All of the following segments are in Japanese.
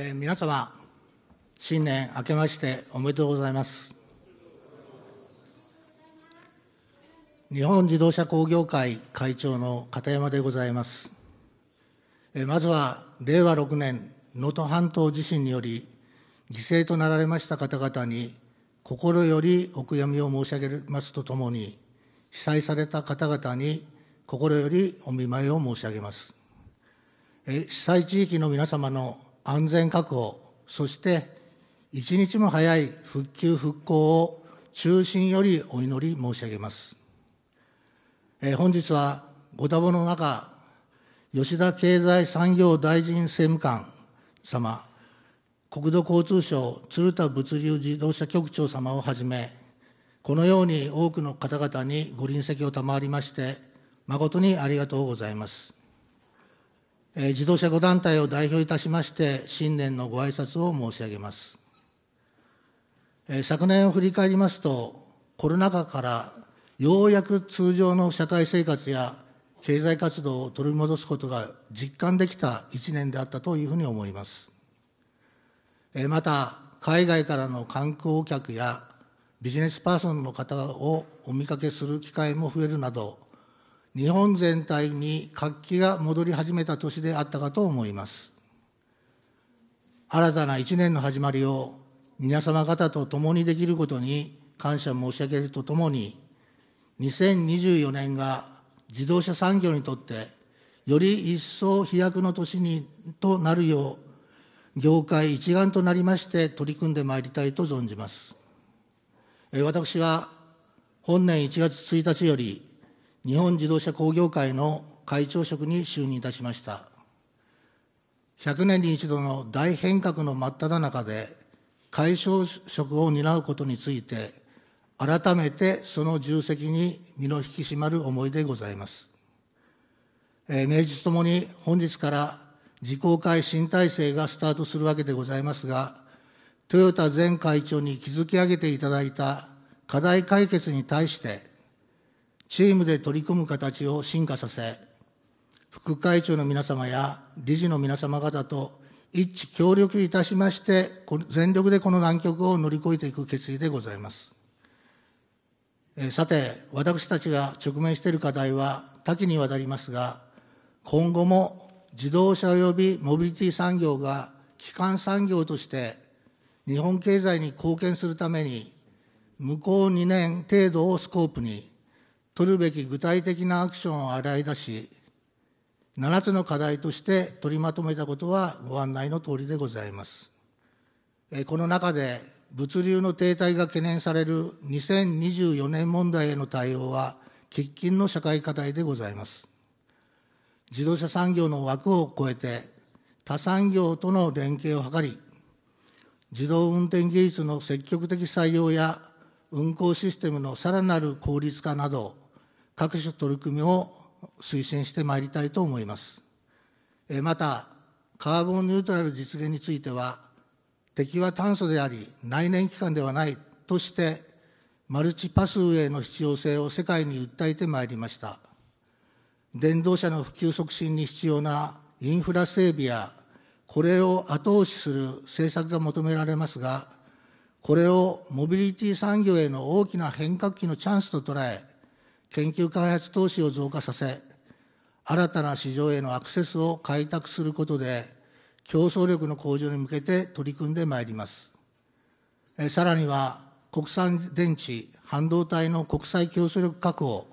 えー、皆様、新年明けましておめでとうございます。日本自動車工業会会長の片山でございます。えー、まずは、令和6年、能登半島地震により、犠牲となられました方々に、心よりお悔やみを申し上げますとともに、被災された方々に心よりお見舞いを申し上げます。え被災地域の皆様の安全確保、そして一日も早い復旧・復興を中心よりお祈り申し上げます。えー、本日はご多忙の中、吉田経済産業大臣政務官様、国土交通省鶴田物流自動車局長様をはじめ、このように多くの方々にご臨席を賜りまして、誠にありがとうございます。自動車5団体を代表いたしまして、新年のご挨拶を申し上げます。昨年を振り返りますと、コロナ禍からようやく通常の社会生活や経済活動を取り戻すことが実感できた1年であったというふうに思います。また、海外からの観光客やビジネスパーソンの方をお見かけする機会も増えるなど、日本全体に活気が戻り始めた年であったかと思います。新たな一年の始まりを皆様方と共にできることに感謝申し上げるとともに、2024年が自動車産業にとってより一層飛躍の年にとなるよう、業界一丸となりまして取り組んでまいりたいと存じます。私は本年1月1日より日本自動車工業会の会長職に就任いたしました。100年に一度の大変革の真っ只中で、会長職を担うことについて、改めてその重責に身の引き締まる思いでございます。えー、名実ともに本日から自公会新体制がスタートするわけでございますが、豊田前会長に築き上げていただいた課題解決に対して、チームで取り組む形を進化させ、副会長の皆様や理事の皆様方と一致協力いたしまして、全力でこの難局を乗り越えていく決意でございます。さて、私たちが直面している課題は多岐にわたりますが、今後も自動車及びモビリティ産業が基幹産業として日本経済に貢献するために、向こう2年程度をスコープに、取るべき具体的なアクションを洗い出し、7つの課題として取りまとめたことはご案内の通りでございます。この中で、物流の停滞が懸念される2024年問題への対応は、喫緊の社会課題でございます。自動車産業の枠を超えて、他産業との連携を図り、自動運転技術の積極的採用や運行システムのさらなる効率化など、各種取り組みを推進してまいりたいと思います。また、カーボンニュートラル実現については、敵は炭素であり、内燃機関ではないとして、マルチパスウェイの必要性を世界に訴えてまいりました。電動車の普及促進に必要なインフラ整備や、これを後押しする政策が求められますが、これをモビリティ産業への大きな変革期のチャンスと捉え、研究開発投資を増加させ、新たな市場へのアクセスを開拓することで、競争力の向上に向けて取り組んでまいります。さらには、国産電池、半導体の国際競争力確保、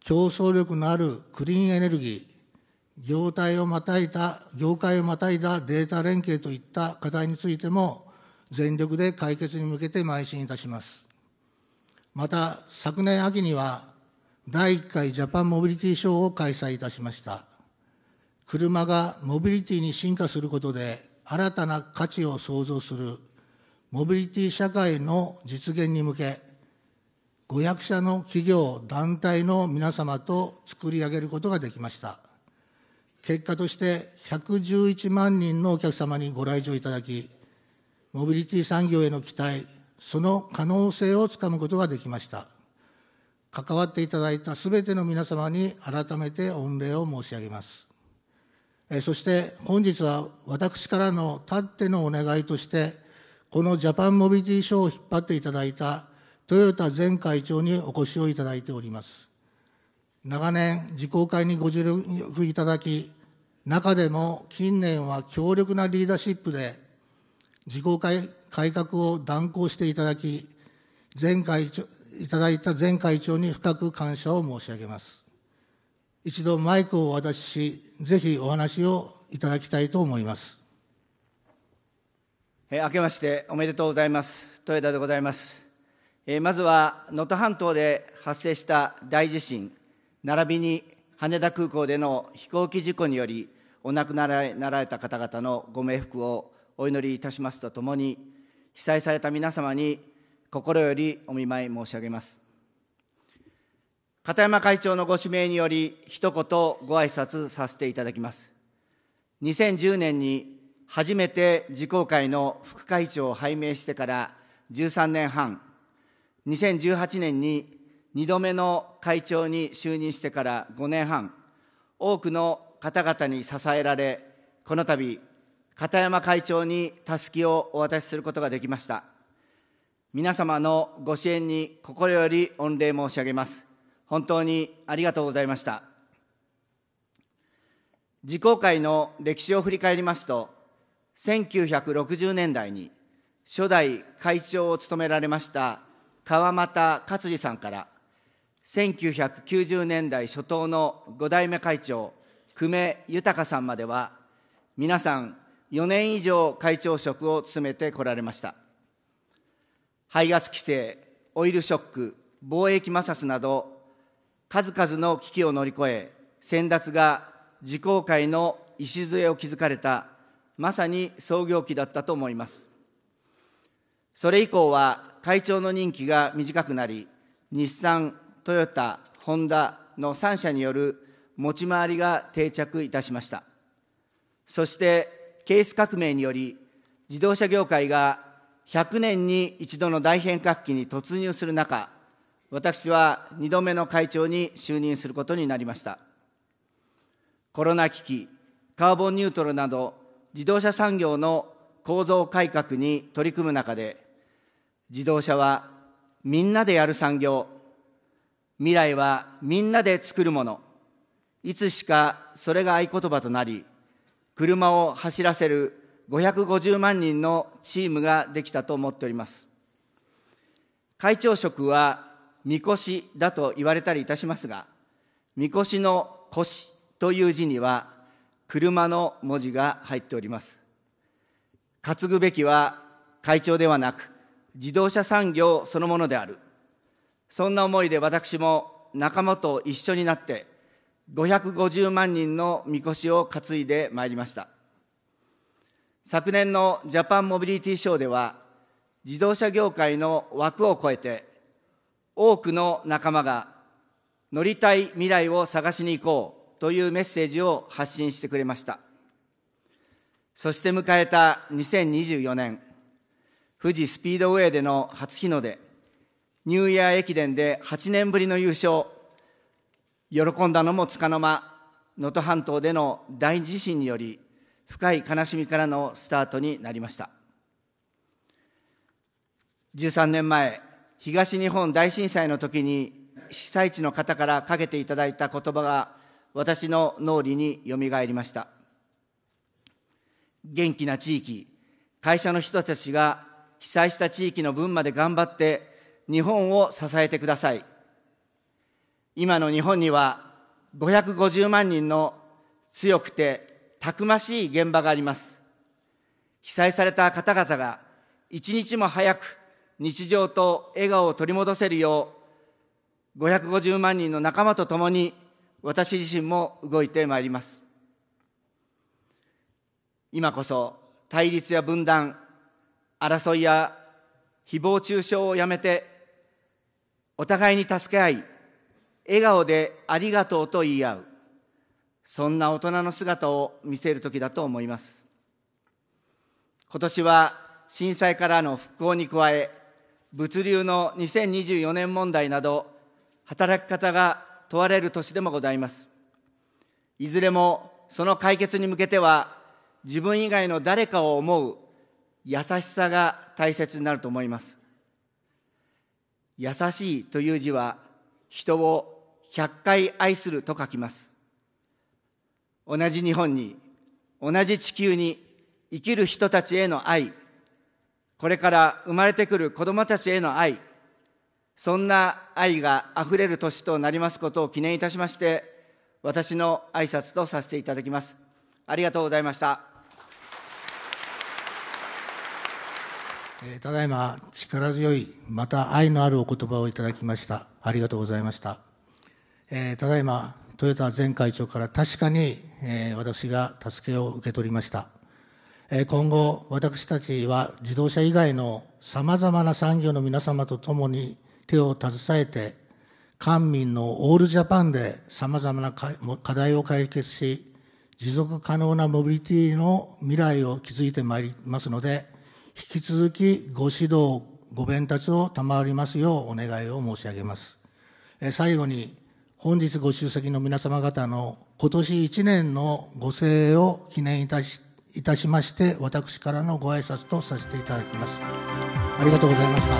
競争力のあるクリーンエネルギー、業態をまたいだ、業界をまたいだデータ連携といった課題についても、全力で解決に向けて邁進いたします。また、昨年秋には、第1回ジャパンモビリティショーを開催いたしました。車がモビリティに進化することで新たな価値を創造するモビリティ社会の実現に向け、500社の企業、団体の皆様と作り上げることができました。結果として111万人のお客様にご来場いただき、モビリティ産業への期待、その可能性をつかむことができました。関わっていただいたすべての皆様に改めて御礼を申し上げます。そして本日は私からのたってのお願いとして、このジャパンモビリティショーを引っ張っていただいた豊田前会長にお越しをいただいております。長年、自公会にご助力いただき、中でも近年は強力なリーダーシップで、自公会改革を断行していただき、前会長、いただいた前会長に深く感謝を申し上げます。一度マイクをお渡しし、ぜひお話をいただきたいと思います。えー、明けましておめでとうございます。豊田でございます。えまずは能登半島で発生した大地震、並びに羽田空港での飛行機事故により、お亡くなりになられた方々のご冥福をお祈りいたしますとともに、被災された皆様に心よりお見舞い申し上げます片山会長のご指名により一言ご挨拶させていただきます2010年に初めて自公会の副会長を拝命してから13年半2018年に2度目の会長に就任してから5年半多くの方々に支えられこの度片山会長にたすきをお渡しすることができました。皆様のご支援に心より御礼申し上げます本当にありがとうございました自公会の歴史を振り返りますと1960年代に初代会長を務められました川俣勝治さんから1990年代初頭の5代目会長久米豊さんまでは皆さん4年以上会長職を務めてこられました排ガス規制、オイルショック、貿易摩擦など、数々の危機を乗り越え、先達が自公会の礎を築かれた、まさに創業期だったと思います。それ以降は会長の任期が短くなり、日産、トヨタ、ホンダの3社による持ち回りが定着いたしました。そして、ケース革命により、自動車業界が100年に一度の大変革期に突入する中、私は2度目の会長に就任することになりました。コロナ危機、カーボンニュートラルなど、自動車産業の構造改革に取り組む中で、自動車はみんなでやる産業、未来はみんなで作るもの、いつしかそれが合言葉となり、車を走らせる550万人のチームができたと思っております。会長職は、みこしだと言われたりいたしますが、みこしの腰という字には、車の文字が入っております。担ぐべきは会長ではなく、自動車産業そのものである。そんな思いで私も仲間と一緒になって、550万人のみこしを担いでまいりました。昨年のジャパンモビリティショーでは、自動車業界の枠を超えて、多くの仲間が乗りたい未来を探しに行こうというメッセージを発信してくれました。そして迎えた2024年、富士スピードウェイでの初日の出、ニューイヤー駅伝で8年ぶりの優勝、喜んだのもつかの間、能登半島での大地震により深い悲しみからのスタートになりました13年前東日本大震災の時に被災地の方からかけていただいた言葉が私の脳裏によみがえりました元気な地域会社の人たちが被災した地域の分まで頑張って日本を支えてください今の日本には550万人の強くてたくましい現場があります。被災された方々が一日も早く日常と笑顔を取り戻せるよう、550万人の仲間と共に私自身も動いてまいります。今こそ対立や分断、争いや誹謗中傷をやめて、お互いに助け合い、笑顔でありがとうと言い合う。そんな大人の姿を見せる時だと思います今年は震災からの復興に加え物流の2024年問題など働き方が問われる年でもございますいずれもその解決に向けては自分以外の誰かを思う優しさが大切になると思います優しいという字は人を100回愛すると書きます同じ日本に、同じ地球に生きる人たちへの愛、これから生まれてくる子供たちへの愛、そんな愛が溢れる年となりますことを記念いたしまして、私の挨拶とさせていただきます。ありがとうございました。えただいま力強いまた愛のあるお言葉をいただきましたありがとうございました、えただいま豊田前会長から確かに、えー、私が助けを受け取りました。えー、今後、私たちは自動車以外のさまざまな産業の皆様と共に手を携えて、官民のオールジャパンでさまざまな課題を解決し、持続可能なモビリティの未来を築いてまいりますので、引き続きご指導、ご鞭達を賜りますようお願いを申し上げます。え最後に、本日ご出席の皆様方の今年1年のご声を記念いたしいたしまして私からのご挨拶とさせていただきますありがとうございました